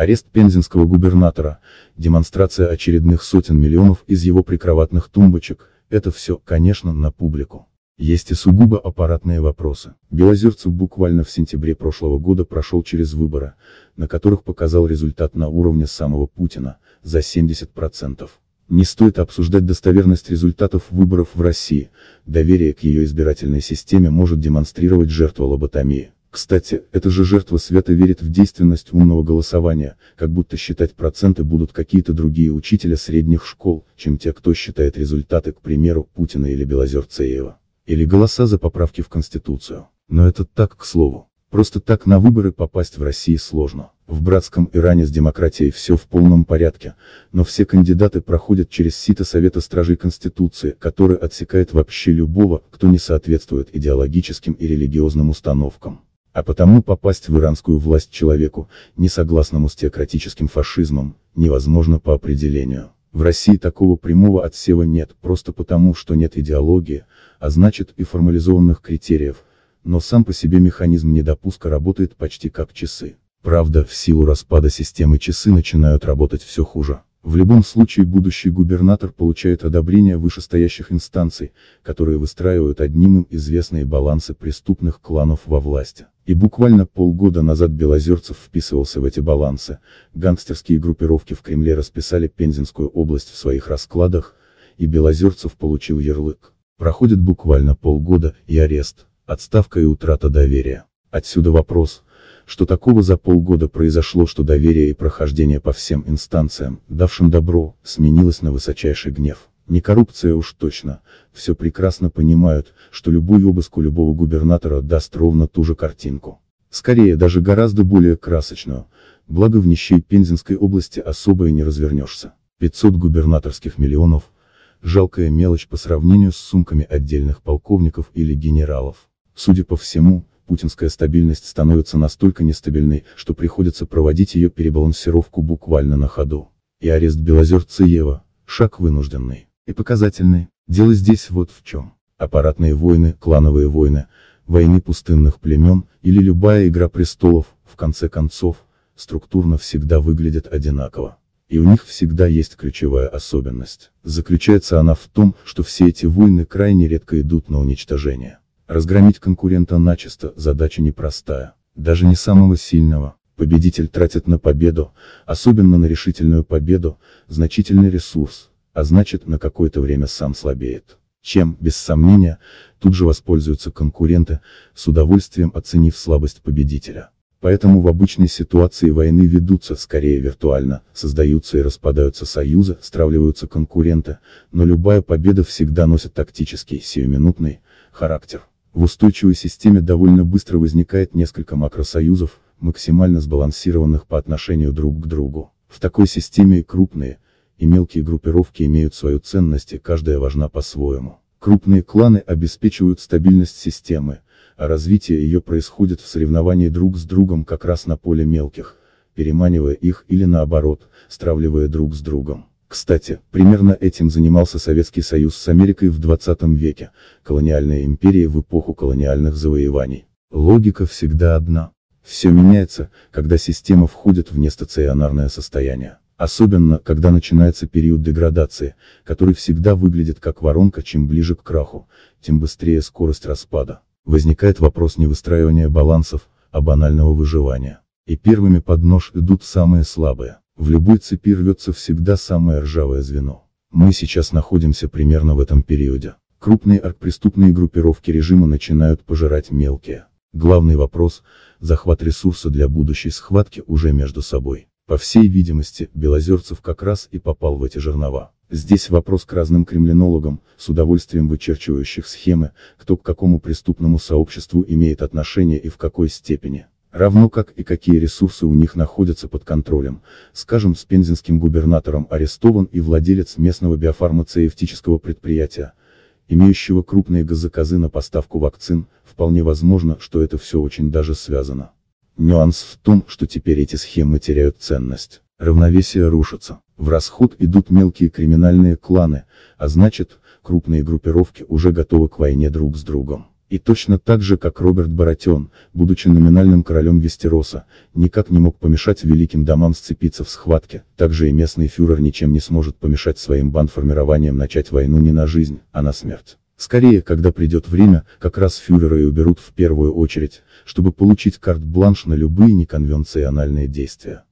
арест пензенского губернатора, демонстрация очередных сотен миллионов из его прикроватных тумбочек, это все, конечно, на публику. Есть и сугубо аппаратные вопросы. Белозерцев буквально в сентябре прошлого года прошел через выборы, на которых показал результат на уровне самого Путина, за 70%. Не стоит обсуждать достоверность результатов выборов в России, доверие к ее избирательной системе может демонстрировать жертва лоботомии. Кстати, эта же жертва свято верит в действенность умного голосования, как будто считать проценты будут какие-то другие учителя средних школ, чем те, кто считает результаты, к примеру, Путина или Белозерцеева. Или голоса за поправки в Конституцию. Но это так, к слову. Просто так на выборы попасть в России сложно. В братском Иране с демократией все в полном порядке, но все кандидаты проходят через сито Совета Стражей Конституции, который отсекает вообще любого, кто не соответствует идеологическим и религиозным установкам. А потому попасть в иранскую власть человеку, не согласному с теократическим фашизмом, невозможно по определению. В России такого прямого отсева нет, просто потому, что нет идеологии, а значит и формализованных критериев, но сам по себе механизм недопуска работает почти как часы. Правда, в силу распада системы часы начинают работать все хуже. В любом случае будущий губернатор получает одобрение вышестоящих инстанций, которые выстраивают одним им известные балансы преступных кланов во власти. И буквально полгода назад Белозерцев вписывался в эти балансы, гангстерские группировки в Кремле расписали Пензенскую область в своих раскладах, и Белозерцев получил ярлык. Проходит буквально полгода, и арест, отставка и утрата доверия. Отсюда вопрос, что такого за полгода произошло, что доверие и прохождение по всем инстанциям, давшим добро, сменилось на высочайший гнев. Не коррупция уж точно, все прекрасно понимают, что любой обыск у любого губернатора даст ровно ту же картинку. Скорее даже гораздо более красочную, благо в нищей Пензенской области особо и не развернешься. 500 губернаторских миллионов – жалкая мелочь по сравнению с сумками отдельных полковников или генералов. Судя по всему, путинская стабильность становится настолько нестабильной, что приходится проводить ее перебалансировку буквально на ходу. И арест Белозерцеева – шаг вынужденный и показательный. Дело здесь вот в чем. Аппаратные войны, клановые войны, войны пустынных племен или любая игра престолов, в конце концов, структурно всегда выглядят одинаково. И у них всегда есть ключевая особенность. Заключается она в том, что все эти войны крайне редко идут на уничтожение. Разгромить конкурента начисто – задача непростая, даже не самого сильного. Победитель тратит на победу, особенно на решительную победу, значительный ресурс, а значит на какое-то время сам слабеет. Чем, без сомнения, тут же воспользуются конкуренты, с удовольствием оценив слабость победителя. Поэтому в обычной ситуации войны ведутся, скорее виртуально, создаются и распадаются союзы, стравливаются конкуренты, но любая победа всегда носит тактический, сиюминутный, характер. В устойчивой системе довольно быстро возникает несколько макросоюзов, максимально сбалансированных по отношению друг к другу. В такой системе и крупные, и мелкие группировки имеют свою ценность и каждая важна по-своему. Крупные кланы обеспечивают стабильность системы, а развитие ее происходит в соревновании друг с другом как раз на поле мелких, переманивая их или наоборот, стравливая друг с другом. Кстати, примерно этим занимался Советский Союз с Америкой в 20 веке, колониальная империя в эпоху колониальных завоеваний. Логика всегда одна. Все меняется, когда система входит в нестационарное состояние. Особенно, когда начинается период деградации, который всегда выглядит как воронка, чем ближе к краху, тем быстрее скорость распада. Возникает вопрос не выстраивания балансов, а банального выживания. И первыми под нож идут самые слабые. В любой цепи рвется всегда самое ржавое звено. Мы сейчас находимся примерно в этом периоде. Крупные аркпреступные группировки режима начинают пожирать мелкие. Главный вопрос – захват ресурса для будущей схватки уже между собой. По всей видимости, Белозерцев как раз и попал в эти жернова. Здесь вопрос к разным кремлинологам, с удовольствием вычерчивающих схемы, кто к какому преступному сообществу имеет отношение и в какой степени равно как и какие ресурсы у них находятся под контролем, скажем с пензенским губернатором арестован и владелец местного биофармацевтического предприятия, имеющего крупные госзаказы на поставку вакцин, вполне возможно, что это все очень даже связано. Нюанс в том, что теперь эти схемы теряют ценность, равновесие рушится, в расход идут мелкие криминальные кланы, а значит, крупные группировки уже готовы к войне друг с другом. И точно так же, как Роберт Баратион, будучи номинальным королем Вестероса, никак не мог помешать великим домам сцепиться в схватке, так же и местный фюрер ничем не сможет помешать своим банформированиям начать войну не на жизнь, а на смерть. Скорее, когда придет время, как раз фюрера и уберут в первую очередь, чтобы получить карт-бланш на любые неконвенциональные действия.